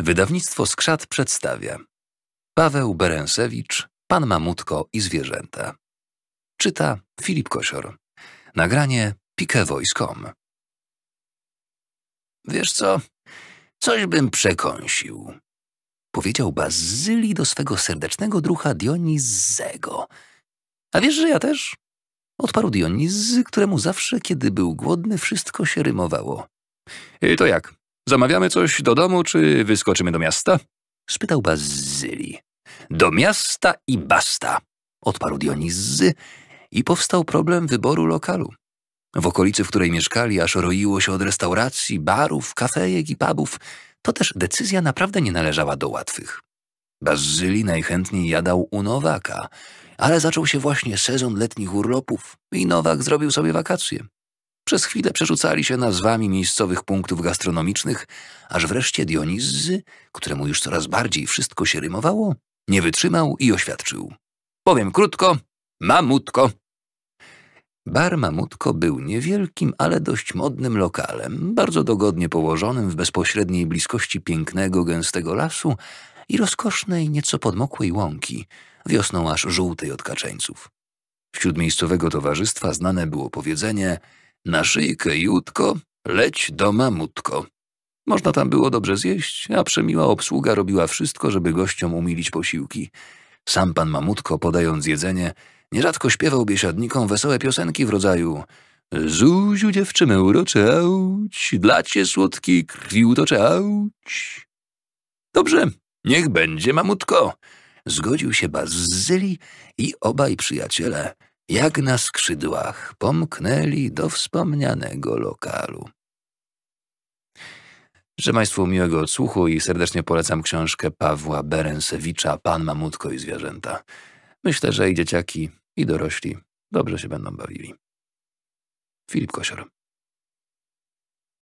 Wydawnictwo Skrzat przedstawia Paweł Berensewicz, Pan Mamutko i Zwierzęta. Czyta Filip Kosior. Nagranie pikevoice.com Wiesz co, coś bym przekąsił, powiedział Bazyli do swego serdecznego drucha Dionizego. A wiesz, że ja też? Odparł Dionizy, któremu zawsze, kiedy był głodny, wszystko się rymowało. I to jak? Zamawiamy coś do domu, czy wyskoczymy do miasta? spytał Bazyli. Do miasta i basta, odparł Dionizy i powstał problem wyboru lokalu. W okolicy, w której mieszkali, aż roiło się od restauracji, barów, kafejek i pubów, to też decyzja naprawdę nie należała do łatwych. Bazyli najchętniej jadał u Nowaka, ale zaczął się właśnie sezon letnich urlopów i Nowak zrobił sobie wakacje. Przez chwilę przerzucali się nazwami miejscowych punktów gastronomicznych, aż wreszcie Dionizzy, któremu już coraz bardziej wszystko się rymowało, nie wytrzymał i oświadczył. Powiem krótko, mamutko. Bar Mamutko był niewielkim, ale dość modnym lokalem, bardzo dogodnie położonym w bezpośredniej bliskości pięknego, gęstego lasu i rozkosznej, nieco podmokłej łąki, wiosną aż żółtej od kaczeńców. Wśród miejscowego towarzystwa znane było powiedzenie – na szyjkę jutko, leć do mamutko. Można tam było dobrze zjeść, a przemiła obsługa robiła wszystko, żeby gościom umilić posiłki. Sam pan mamutko, podając jedzenie, nierzadko śpiewał biesiadnikom wesołe piosenki w rodzaju Zuziu dziewczynę urocze auć, dla cię słodki krwi utocze auć. Dobrze, niech będzie mamutko. Zgodził się Bazzyli i obaj przyjaciele jak na skrzydłach pomknęli do wspomnianego lokalu. Że Państwu miłego odsłuchu i serdecznie polecam książkę Pawła Berensewicza Pan Mamutko i Zwierzęta. Myślę, że i dzieciaki, i dorośli dobrze się będą bawili. Filip Kosior.